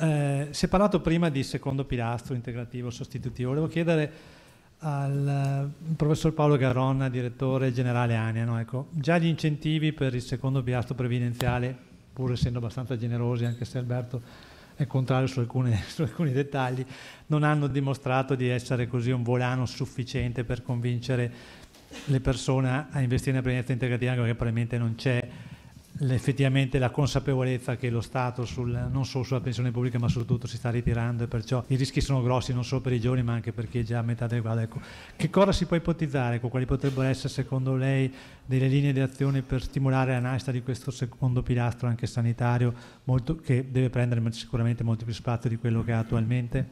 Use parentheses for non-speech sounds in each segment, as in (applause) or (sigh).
Eh, si è parlato prima di secondo pilastro integrativo sostitutivo. Volevo chiedere al eh, professor Paolo Garonna, direttore generale ANIA, no? ecco, già gli incentivi per il secondo pilastro previdenziale, pur essendo abbastanza generosi, anche se Alberto è contrario su, alcune, (laughs) su alcuni dettagli, non hanno dimostrato di essere così un volano sufficiente per convincere le persone a investire nella previdenza integrativa, anche perché probabilmente non c'è effettivamente la consapevolezza che lo Stato sul, non solo sulla pensione pubblica ma soprattutto si sta ritirando e perciò i rischi sono grossi non solo per i giovani ma anche per chi è già a metà del quadro. Ecco, che cosa si può ipotizzare? Ecco, quali potrebbero essere secondo lei delle linee di azione per stimolare la nascita di questo secondo pilastro anche sanitario molto, che deve prendere sicuramente molto più spazio di quello che ha attualmente?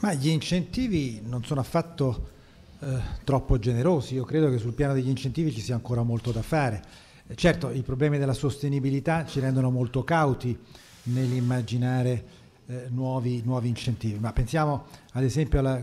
Ma gli incentivi non sono affatto eh, troppo generosi. Io credo che sul piano degli incentivi ci sia ancora molto da fare. Eh, certo, i problemi della sostenibilità ci rendono molto cauti nell'immaginare eh, nuovi, nuovi, incentivi, ma pensiamo ad esempio alla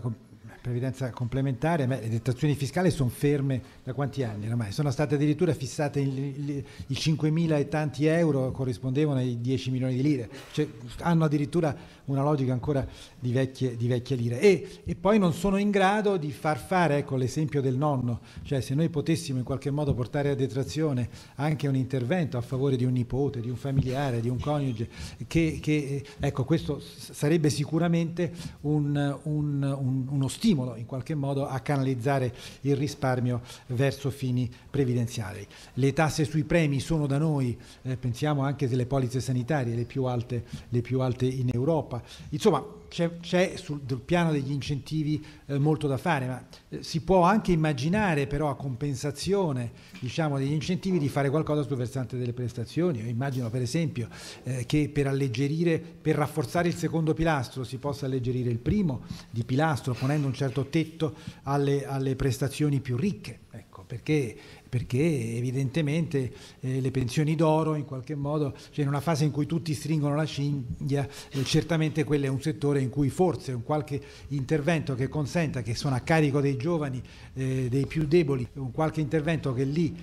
previdenza complementare, le detrazioni fiscali sono ferme da quanti anni ormai? Sono state addirittura fissate i 5.000 e tanti euro corrispondevano ai 10 milioni di lire, cioè, hanno addirittura una logica ancora di vecchie, di vecchie lire e, e, poi non sono in grado di far fare, ecco l'esempio del nonno, cioè se noi potessimo in qualche modo portare a detrazione anche un intervento a favore di un nipote, di un familiare, di un coniuge, che, che ecco questo sarebbe sicuramente un, un, un, uno stimolo stimolo in qualche modo a canalizzare il risparmio verso fini previdenziali. Le tasse sui premi sono da noi, eh, pensiamo anche delle polizze sanitarie, le più alte, le più alte in Europa. Insomma, c'è, c'è sul piano degli incentivi eh, molto da fare, ma eh, si può anche immaginare però a compensazione diciamo, degli incentivi di fare qualcosa sul versante delle prestazioni. Io immagino per esempio eh, che per alleggerire, per rafforzare il secondo pilastro si possa alleggerire il primo di pilastro ponendo un certo tetto alle, alle prestazioni più ricche. Ecco, perché perché evidentemente eh, le pensioni d'oro in qualche modo, cioè in una fase in cui tutti stringono la cinghia, eh, certamente quello è un settore in cui forse un qualche intervento che consenta, che sono a carico dei giovani, eh, dei più deboli, un qualche intervento che lì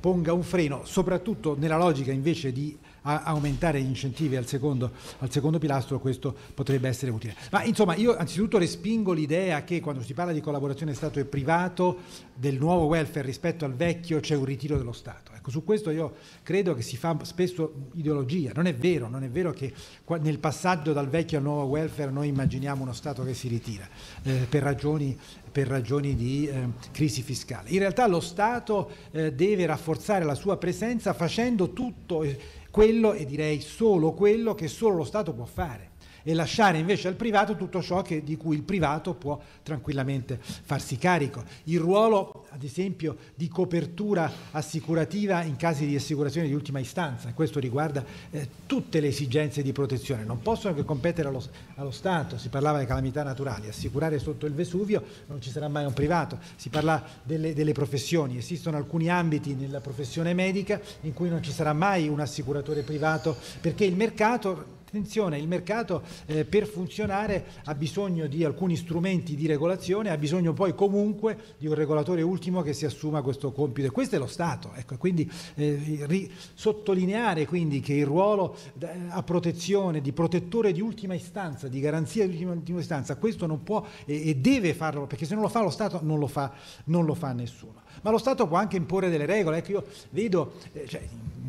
ponga un freno, soprattutto nella logica invece di aumentare gli incentivi al secondo, al secondo, pilastro, questo potrebbe essere utile. Ma insomma, io anzitutto respingo l'idea che quando si parla di collaborazione Stato e privato, del nuovo welfare rispetto al vecchio c'è un ritiro dello Stato. Ecco, su questo io credo che si fa spesso ideologia. Non è vero, non è vero che nel passaggio dal vecchio al nuovo welfare noi immaginiamo uno Stato che si ritira eh, per ragioni per ragioni di eh, crisi fiscale. In realtà lo Stato eh, deve rafforzare la sua presenza facendo tutto, quello e direi solo quello che solo lo Stato può fare e lasciare invece al privato tutto ciò che, di cui il privato può tranquillamente farsi carico. Il ruolo, ad esempio, di copertura assicurativa in casi di assicurazione di ultima istanza, questo riguarda eh, tutte le esigenze di protezione, non possono che competere allo, allo Stato, si parlava di calamità naturali, assicurare sotto il Vesuvio non ci sarà mai un privato, si parla delle, delle professioni, esistono alcuni ambiti nella professione medica in cui non ci sarà mai un assicuratore privato perché il mercato Attenzione, il mercato eh, per funzionare ha bisogno di alcuni strumenti di regolazione, ha bisogno poi comunque di un regolatore ultimo che si assuma questo compito e questo è lo Stato. Ecco, quindi eh, sottolineare quindi che il ruolo eh, a protezione, di protettore di ultima istanza, di garanzia di ultima, istanza, questo non può e, e deve farlo perché se non lo fa lo Stato non lo fa, non lo fa nessuno. Ma lo Stato può anche imporre delle regole. Ecco, io vedo, eh, cioè,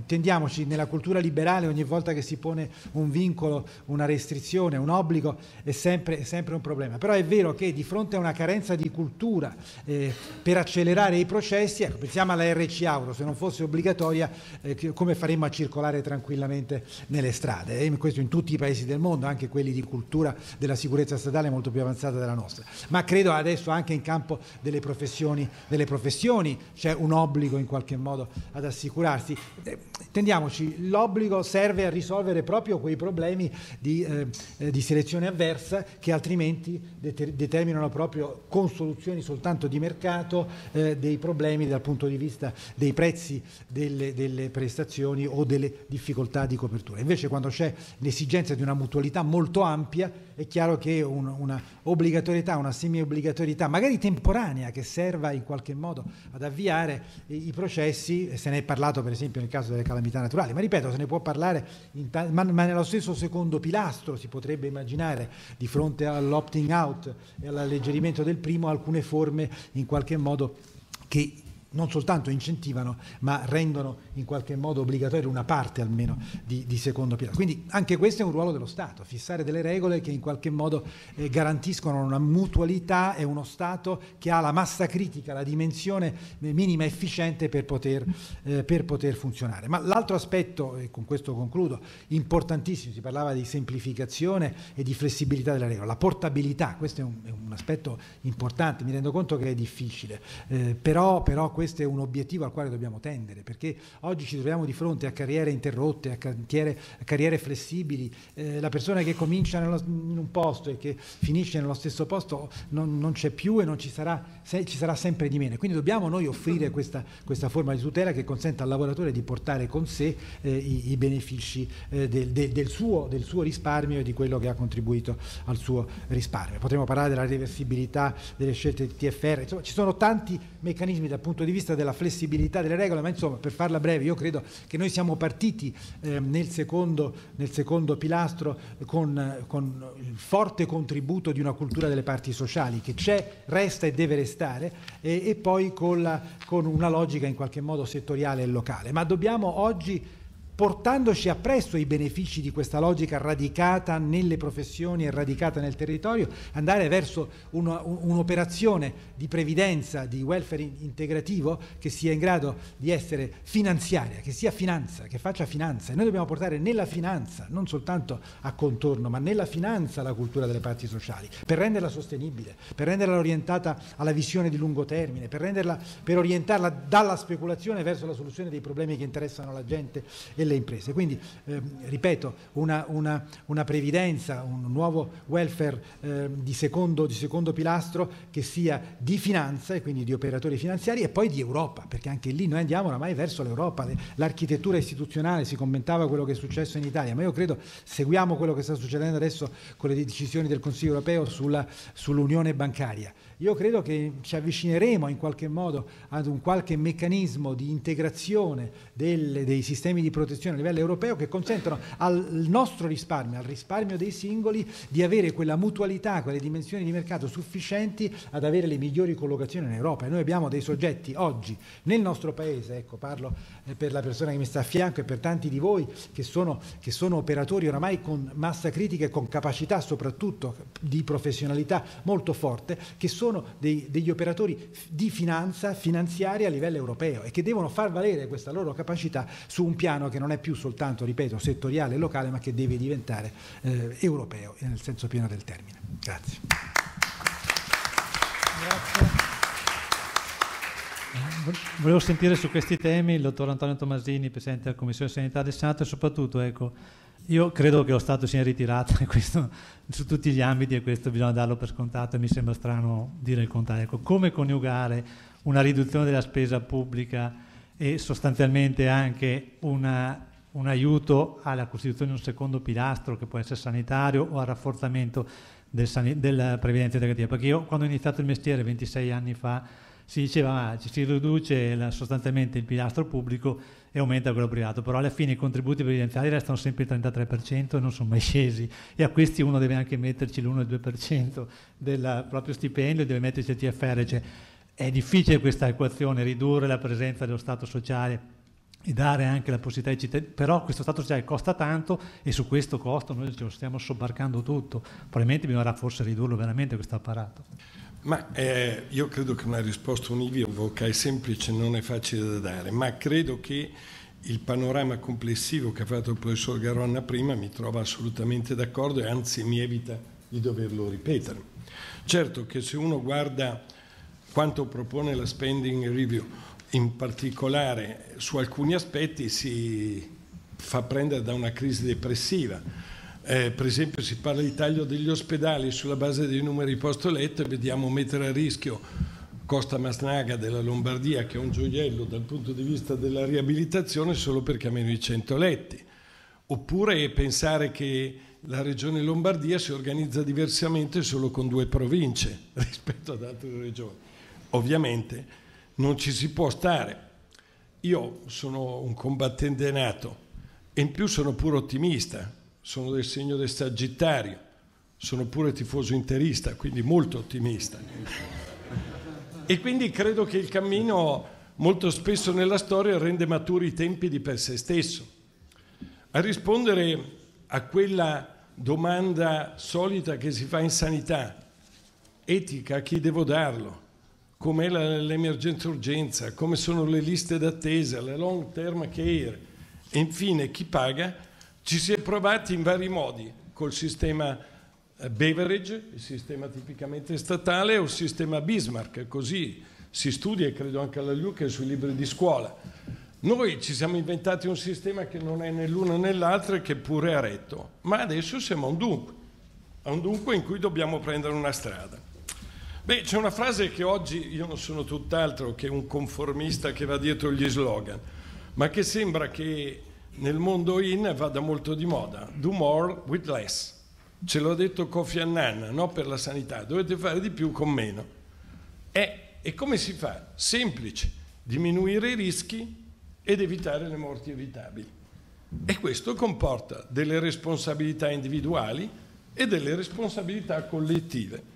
intendiamoci, nella cultura liberale ogni volta che si pone un vincolo, una restrizione, un obbligo è sempre, è sempre un problema. Però è vero che di fronte a una carenza di cultura eh, per accelerare i processi, ecco, pensiamo alla RC Auto, se non fosse obbligatoria eh, come faremmo a circolare tranquillamente nelle strade? E questo in tutti i paesi del mondo, anche quelli di cultura della sicurezza stradale molto più avanzata della nostra. Ma credo adesso anche in campo delle professioni, delle professioni c'è un obbligo in qualche modo ad assicurarsi intendiamoci, l'obbligo serve a risolvere proprio quei problemi di, eh, eh, di selezione avversa che altrimenti deter- determinano proprio con soluzioni soltanto di mercato eh, dei problemi dal punto di vista dei prezzi delle, delle, prestazioni o delle difficoltà di copertura. Invece quando c'è l'esigenza di una mutualità molto ampia è chiaro che un, una obbligatorietà, una semi-obbligatorietà, magari temporanea, che serva in qualche modo ad avviare i, i processi, se ne è parlato per esempio nel caso delle calamità naturali, ma ripeto, se ne può parlare, ta- ma, ma, nello stesso secondo pilastro si potrebbe immaginare di fronte all'opting out e all'alleggerimento del primo alcune forme in qualche modo che non soltanto incentivano, ma rendono in qualche modo obbligatoria una parte almeno di, di, secondo piano. Quindi anche questo è un ruolo dello Stato, fissare delle regole che in qualche modo eh, garantiscono una mutualità e uno Stato che ha la massa critica, la dimensione eh, minima efficiente per poter, eh, per poter funzionare. Ma l'altro aspetto, e con questo concludo, importantissimo, si parlava di semplificazione e di flessibilità della regola, la portabilità, questo è un, è un aspetto importante, mi rendo conto che è difficile, eh, però, però questo è un obiettivo al quale dobbiamo tendere, perché oggi ci troviamo di fronte a carriere interrotte, a, carriere, a carriere flessibili, eh, la persona che comincia nello, in un posto e che finisce nello stesso posto non, non c'è più e non ci sarà, se, ci sarà, sempre di meno. Quindi dobbiamo noi offrire questa, questa, forma di tutela che consenta al lavoratore di portare con sé eh, i, i, benefici eh, del, del, del, suo, del suo risparmio e di quello che ha contribuito al suo risparmio. Potremmo parlare della reversibilità delle scelte di TFR, insomma ci sono tanti meccanismi dal punto di di vista della flessibilità delle regole, ma insomma per farla breve io credo che noi siamo partiti eh, nel, secondo, nel, secondo, pilastro con, con, il forte contributo di una cultura delle parti sociali che c'è, resta e deve restare e, e poi con, la, con una logica in qualche modo settoriale e locale. Ma dobbiamo oggi portandoci appresso i benefici di questa logica radicata nelle professioni e radicata nel territorio, andare verso una, un'operazione di previdenza, di welfare integrativo che sia in grado di essere finanziaria, che sia finanza, che faccia finanza. E noi dobbiamo portare nella finanza, non soltanto a contorno, ma nella finanza la cultura delle parti sociali, per renderla sostenibile, per renderla orientata alla visione di lungo termine, per, renderla, per orientarla dalla speculazione verso la soluzione dei problemi che interessano la gente e le delle imprese. Quindi, eh, ripeto, una, una, una, previdenza, un nuovo welfare eh, di, secondo, di, secondo, pilastro che sia di finanza e quindi di operatori finanziari e poi di Europa, perché anche lì noi andiamo oramai verso l'Europa, l'architettura istituzionale, si commentava quello che è successo in Italia, ma io credo seguiamo quello che sta succedendo adesso con le decisioni del Consiglio europeo sulla, sull'unione bancaria. Io credo che ci avvicineremo in qualche modo ad un qualche meccanismo di integrazione del, dei sistemi di protezione a livello europeo che consentano al nostro risparmio, al risparmio dei singoli, di avere quella mutualità, quelle dimensioni di mercato sufficienti ad avere le migliori collocazioni in Europa. E noi abbiamo dei soggetti oggi nel nostro paese, ecco parlo eh, per la persona che mi sta a fianco e per tanti di voi che sono, che sono operatori oramai con massa critica e con capacità soprattutto di professionalità molto forte, che sono sono dei, degli operatori di finanza finanziaria a livello europeo e che devono far valere questa loro capacità su un piano che non è più soltanto, ripeto, settoriale e locale, ma che deve diventare eh, europeo eh, nel senso pieno del termine. Grazie. Grazie. Volevo sentire su questi temi il dottor Antonio Tomasini, Presidente della Commissione Sanità del Senato e soprattutto ecco, io credo che lo Stato sia ritirato (laughs) questo, su tutti gli ambiti e questo bisogna darlo per scontato e mi sembra strano dire il contrario. Ecco, come coniugare una riduzione della spesa pubblica e sostanzialmente anche una, un aiuto alla costituzione di un secondo pilastro che può essere sanitario o al rafforzamento del, della previdenza integrativa? Perché io quando ho iniziato il mestiere 26 anni fa si diceva ma si riduce sostanzialmente il pilastro pubblico e aumenta quello privato, però alla fine i contributi previdenziali restano sempre il 33% e non sono mai scesi e a questi uno deve anche metterci l'1 2% del proprio stipendio, deve metterci il TFR, cioè, è difficile questa equazione, ridurre la presenza dello Stato sociale e dare anche la possibilità ai cittadini, però questo Stato sociale costa tanto e su questo costo noi ce lo stiamo sobbarcando tutto, probabilmente bisognerà forse ridurlo veramente questo apparato. Ma eh, io credo che una risposta univoca è semplice non è facile da dare, ma credo che il panorama complessivo che ha fatto il professor Garonna prima mi trova assolutamente d'accordo e anzi mi evita di doverlo ripetere. Certo che se uno guarda quanto propone la spending review, in particolare su alcuni aspetti si fa prendere da una crisi depressiva eh, per esempio si parla di taglio degli ospedali sulla base dei numeri posto letto e vediamo mettere a rischio Costa Masnaga della Lombardia che è un gioiello dal punto di vista della riabilitazione solo perché ha meno di 100 letti. Oppure pensare che la regione Lombardia si organizza diversamente solo con due province (laughs) rispetto ad altre regioni. Ovviamente non ci si può stare. Io sono un combattente nato e in più sono pure ottimista sono del segno del Sagittario, sono pure tifoso interista, quindi molto ottimista. e quindi credo che il cammino molto spesso nella storia rende maturi i tempi di per sé stesso. A rispondere a quella domanda solita che si fa in sanità, etica, a chi devo darlo? Com'è l'emergenza urgenza? Come sono le liste d'attesa, la long term care? E infine chi paga? Ci si è provati in vari modi col sistema eh, beverage, il sistema tipicamente statale, o il sistema Bismarck, così si studia e credo anche alla Luca sui libri di scuola. Noi ci siamo inventati un sistema che non è né l'uno né l'altro e che pure ha retto, ma adesso siamo a un dunque, a un dunque in cui dobbiamo prendere una strada. Beh, c'è una frase che oggi io non sono tutt'altro che un conformista che va dietro gli slogan, ma che sembra che nel mondo in vada molto di moda, do more with less. Ce l'ho detto Kofi Annan, no per la sanità, dovete fare di più con meno. E, eh, e come si fa? Semplice, diminuire i rischi ed evitare le morti evitabili. E questo comporta delle responsabilità individuali e delle responsabilità collettive.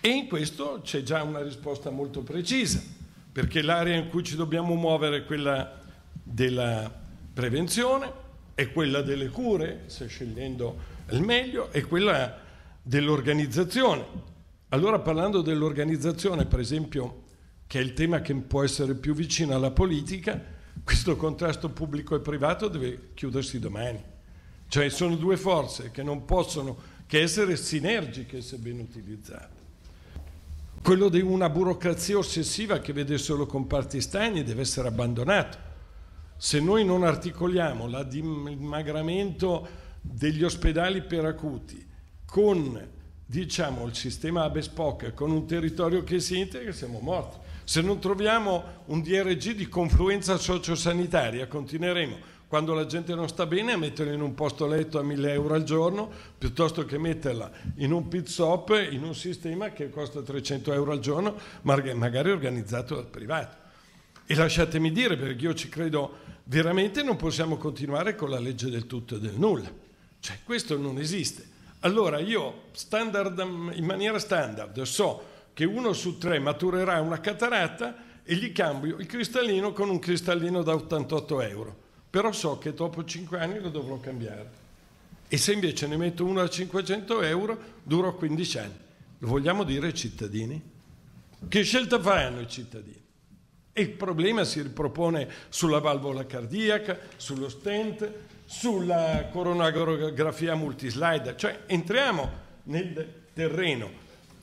E in questo c'è già una risposta molto precisa, perché l'area in cui ci dobbiamo muovere è quella della prevenzione, è quella delle cure, se scegliendo il meglio, è quella dell'organizzazione. Allora parlando dell'organizzazione, per esempio, che è il tema che può essere più vicino alla politica, questo contrasto pubblico e privato deve chiudersi domani. Cioè sono due forze che non possono che essere sinergiche se ben utilizzate. Quello di una burocrazia ossessiva che vede solo comparti stagni deve essere abbandonato se noi non articoliamo l'addimagramento degli ospedali per acuti con diciamo, il sistema Abespoc, con un territorio che si integra, siamo morti. Se non troviamo un DRG di confluenza sociosanitaria, continueremo quando la gente non sta bene a metterla in un posto letto a 1000 euro al giorno piuttosto che metterla in un pit stop in un sistema che costa 300 euro al giorno magari organizzato dal privato e lasciatemi dire, perché io ci credo veramente, non possiamo continuare con la legge del tutto e del nulla. Cioè, questo non esiste. Allora io standard, in maniera standard so che uno su tre maturerà una cataratta e gli cambio il cristallino con un cristallino da 88 euro. Però so che dopo 5 anni lo dovrò cambiare. E se invece ne metto uno a 500 euro, duro 15 anni. Lo vogliamo dire ai cittadini? Che scelta faranno i cittadini? E il problema si ripropone sulla valvola cardiaca, sullo stent, sulla coronagrafia multislide, cioè entriamo nel terreno.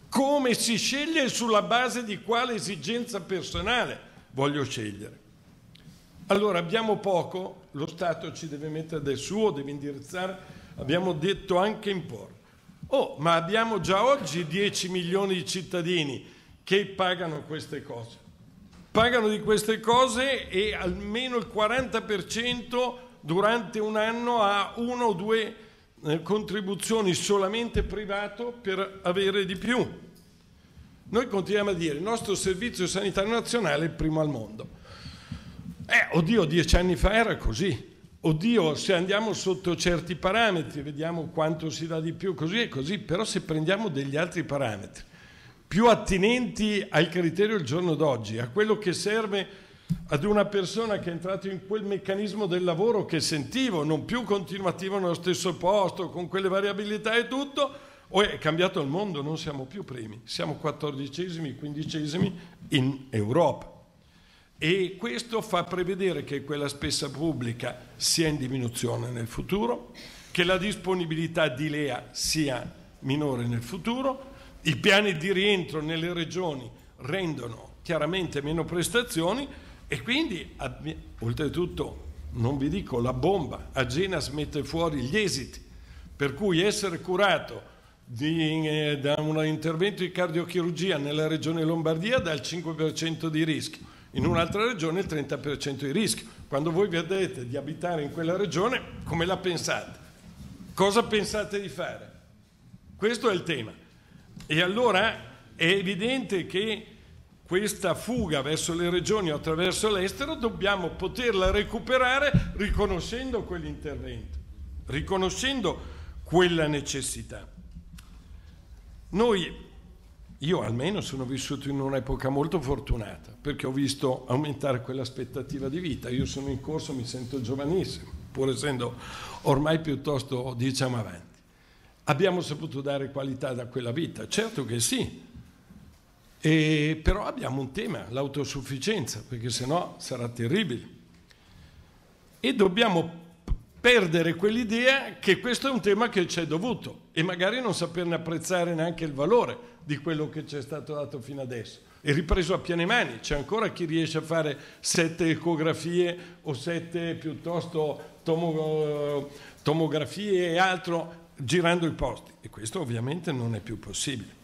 Come si sceglie e sulla base di quale esigenza personale voglio scegliere? Allora abbiamo poco, lo Stato ci deve mettere del suo, deve indirizzare, abbiamo detto anche imporre. Oh, ma abbiamo già oggi 10 milioni di cittadini che pagano queste cose pagano di queste cose e almeno il 40% durante un anno ha uno o due eh, contribuzioni solamente privato per avere di più. Noi continuiamo a dire il nostro servizio sanitario nazionale è il primo al mondo. Eh, oddio, dieci anni fa era così. Oddio, se andiamo sotto certi parametri, vediamo quanto si dà di più, così è così, però se prendiamo degli altri parametri più attinenti al criterio il giorno d'oggi, a quello che serve ad una persona che è entrata in quel meccanismo del lavoro che sentivo, non più continuativo nello stesso posto, con quelle variabilità e tutto, o è cambiato il mondo, non siamo più primi, siamo quattordicesimi, quindicesimi in Europa. E questo fa prevedere che quella spesa pubblica sia in diminuzione nel futuro, che la disponibilità di Lea sia minore nel futuro, i piani di rientro nelle regioni rendono chiaramente meno prestazioni e quindi, oltretutto, non vi dico la bomba, a Genas mette fuori gli esiti, per cui essere curato di, eh, da un intervento di cardiochirurgia nella regione Lombardia dà il 5% di rischio, in un'altra regione il 30% di rischio. Quando voi vedete di abitare in quella regione, come la pensate? Cosa pensate di fare? Questo è il tema. E allora è evidente che questa fuga verso le regioni o attraverso l'estero dobbiamo poterla recuperare riconoscendo quell'intervento, riconoscendo quella necessità. Noi, io almeno sono vissuto in un'epoca molto fortunata perché ho visto aumentare quell'aspettativa di vita. Io sono in corso, mi sento giovanissimo, pur essendo ormai piuttosto, diciamo, avanti abbiamo saputo dare qualità da quella vita? Certo che sì, e però abbiamo un tema, l'autosufficienza, perché sennò sarà terribile. E dobbiamo perdere quell'idea che questo è un tema che ci è dovuto e magari non saperne apprezzare neanche il valore di quello che ci è stato dato fino adesso. È ripreso a piene mani, c'è ancora chi riesce a fare sette ecografie o sette piuttosto tomo, tomografie e altro girando i posti e questo ovviamente non è più possibile.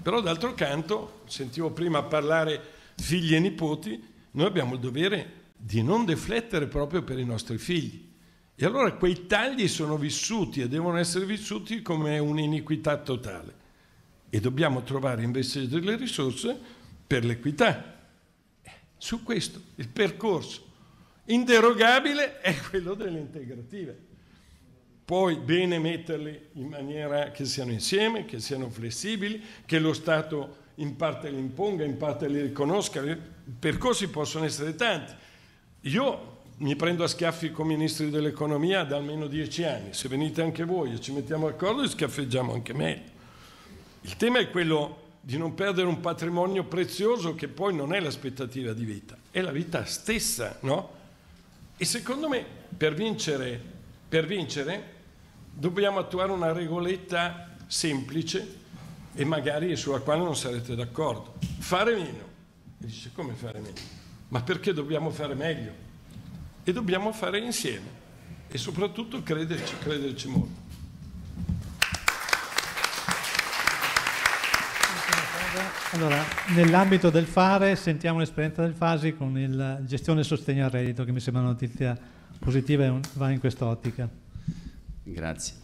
Però d'altro canto, sentivo prima parlare figli e nipoti, noi abbiamo il dovere di non deflettere proprio per i nostri figli. E allora quei tagli sono vissuti e devono essere vissuti come un'iniquità totale. E dobbiamo trovare invece delle risorse per l'equità. Eh, su questo il percorso inderogabile è quello delle integrative poi bene metterli in maniera che siano insieme, che siano flessibili, che lo Stato in parte li imponga, in parte li riconosca. I eh, percorsi possono essere tanti. Io mi prendo a schiaffi con ministri dell'economia da almeno dieci anni. Se venite anche voi e ci mettiamo d'accordo, schiaffeggiamo anche meglio. Il tema è quello di non perdere un patrimonio prezioso che poi non è l'aspettativa di vita, è la vita stessa, no? E secondo me per vincere, per vincere dobbiamo attuare una regoletta semplice e magari sulla quale non sarete d'accordo. Fare meno. E dice come fare meno? Ma perché dobbiamo fare meglio? E dobbiamo fare insieme e soprattutto crederci, crederci molto. Allora, nell'ambito del fare sentiamo l'esperienza del Fasi con il gestione e sostegno al reddito che mi sembra una notizia positiva e va in quest'ottica. Grazie.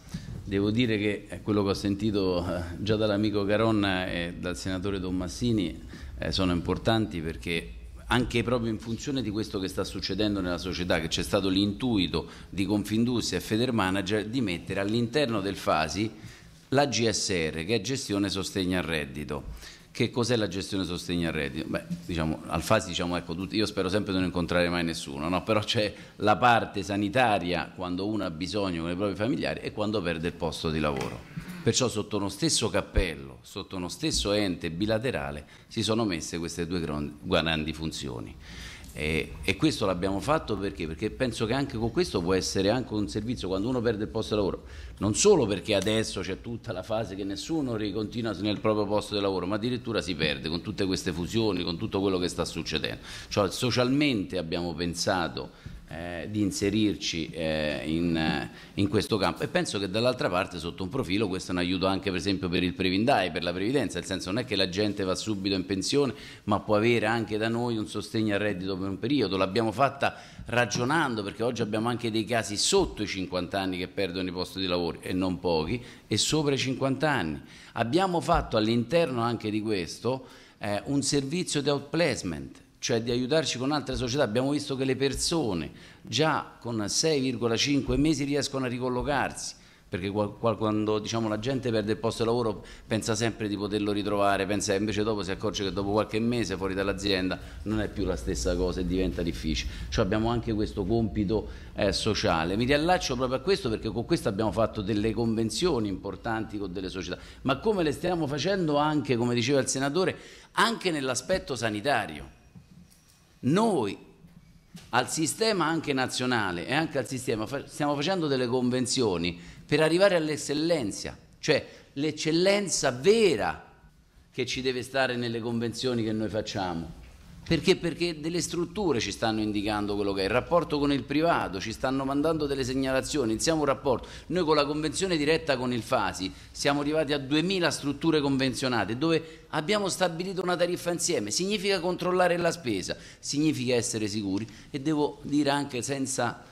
Devo dire che quello che ho sentito eh, già dall'amico Caronna e dal senatore Tommassini eh, sono importanti perché anche proprio in funzione di questo che sta succedendo nella società, che c'è stato l'intuito di Confindustria e Federmanager di mettere all'interno del FASI la GSR, che è gestione sostegno al reddito. Che cos'è la gestione sostegno al reddito? Beh, diciamo, Alfasi, diciamo, ecco, io spero sempre di non incontrare mai nessuno, no? però c'è la parte sanitaria quando uno ha bisogno con i propri familiari e quando perde il posto di lavoro. Perciò sotto uno stesso cappello, sotto uno stesso ente bilaterale, si sono messe queste due grandi funzioni. E, e, questo l'abbiamo fatto perché? Perché penso che anche con questo può essere anche un servizio quando uno perde il posto di lavoro, non solo perché adesso c'è tutta la fase che nessuno ricontinua nel proprio posto di lavoro, ma addirittura si perde con tutte queste fusioni, con tutto quello che sta succedendo. Cioè, socialmente abbiamo pensato eh, di inserirci eh, in, eh, in, questo campo e penso che dall'altra parte sotto un profilo questo è un aiuto anche per esempio per il Previndai, per la previdenza, nel senso non è che la gente va subito in pensione ma può avere anche da noi un sostegno al reddito per un periodo, l'abbiamo fatta ragionando perché oggi abbiamo anche dei casi sotto i 50 anni che perdono i posti di lavoro e non pochi e sopra i 50 anni. Abbiamo fatto all'interno anche di questo eh, un servizio di outplacement cioè di aiutarci con altre società. Abbiamo visto che le persone già con 6,5 mesi riescono a ricollocarsi, perché quando diciamo, la gente perde il posto di lavoro pensa sempre di poterlo ritrovare, pensa invece dopo si accorge che dopo qualche mese fuori dall'azienda non è più la stessa cosa e diventa difficile. Cioè abbiamo anche questo compito eh, sociale. Mi riallaccio proprio a questo perché con questo abbiamo fatto delle convenzioni importanti con delle società, ma come le stiamo facendo anche, come diceva il senatore, anche nell'aspetto sanitario noi al sistema anche nazionale e anche al sistema stiamo facendo delle convenzioni per arrivare all'eccellenza, cioè l'eccellenza vera che ci deve stare nelle convenzioni che noi facciamo. Perché? Perché delle strutture ci stanno indicando quello che è, il rapporto con il privato, ci stanno mandando delle segnalazioni, iniziamo un rapporto. Noi con la convenzione diretta con il Fasi siamo arrivati a 2000 strutture convenzionate dove abbiamo stabilito una tariffa insieme, significa controllare la spesa, significa essere sicuri e devo dire anche senza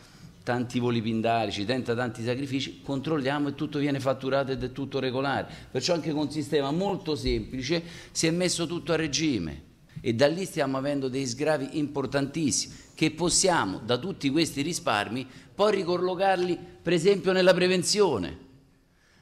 tanti voli pindarici, tenta tanti sacrifici, controlliamo e tutto viene fatturato ed è tutto regolare. Perciò anche con un sistema molto semplice si è messo tutto a regime e da lì stiamo avendo dei sgravi importantissimi che possiamo da tutti questi risparmi poi ricollocarli per esempio nella prevenzione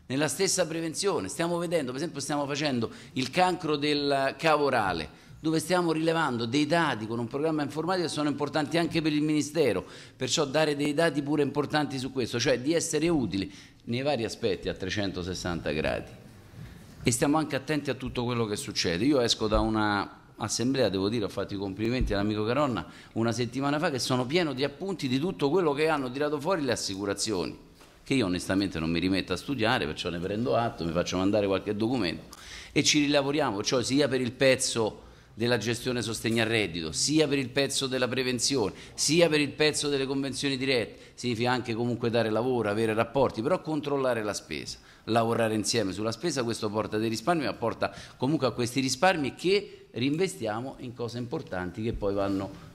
nella stessa prevenzione. Stiamo vedendo, per esempio, stiamo facendo il cancro del cavo orale dove stiamo rilevando dei dati con un programma informatico che sono importanti anche per il Ministero, perciò dare dei dati pure importanti su questo, cioè di essere utili nei vari aspetti a 360 gradi. E stiamo anche attenti a tutto quello che succede. Io esco da una assemblea, devo dire, ho fatto i complimenti all'amico Caronna una settimana fa che sono pieno di appunti di tutto quello che hanno tirato fuori le assicurazioni, che io onestamente non mi rimetto a studiare, perciò ne prendo atto, mi faccio mandare qualche documento e ci rilavoriamo, cioè sia per il pezzo della gestione sostegno al reddito, sia per il pezzo della prevenzione, sia per il pezzo delle convenzioni dirette, significa anche comunque dare lavoro, avere rapporti, però controllare la spesa, lavorare insieme sulla spesa, questo porta dei risparmi, ma porta comunque a questi risparmi che reinvestiamo in cose importanti che poi vanno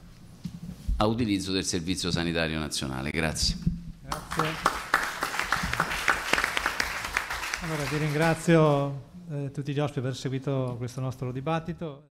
a utilizzo del Servizio Sanitario Nazionale. Grazie. Grazie. Allora, vi ringrazio eh, tutti gli ospiti per aver seguito questo nostro dibattito.